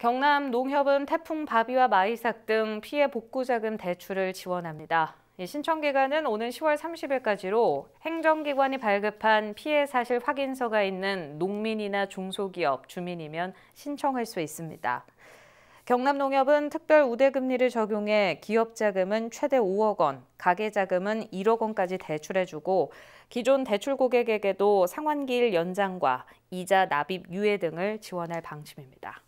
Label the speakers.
Speaker 1: 경남 농협은 태풍 바비와 마이삭 등 피해 복구 자금 대출을 지원합니다. 신청 기간은 오는 10월 30일까지로 행정기관이 발급한 피해 사실 확인서가 있는 농민이나 중소기업, 주민이면 신청할 수 있습니다. 경남농협은 특별 우대금리를 적용해 기업 자금은 최대 5억 원, 가계 자금은 1억 원까지 대출해주고 기존 대출 고객에게도 상환기일 연장과 이자 납입 유예 등을 지원할 방침입니다.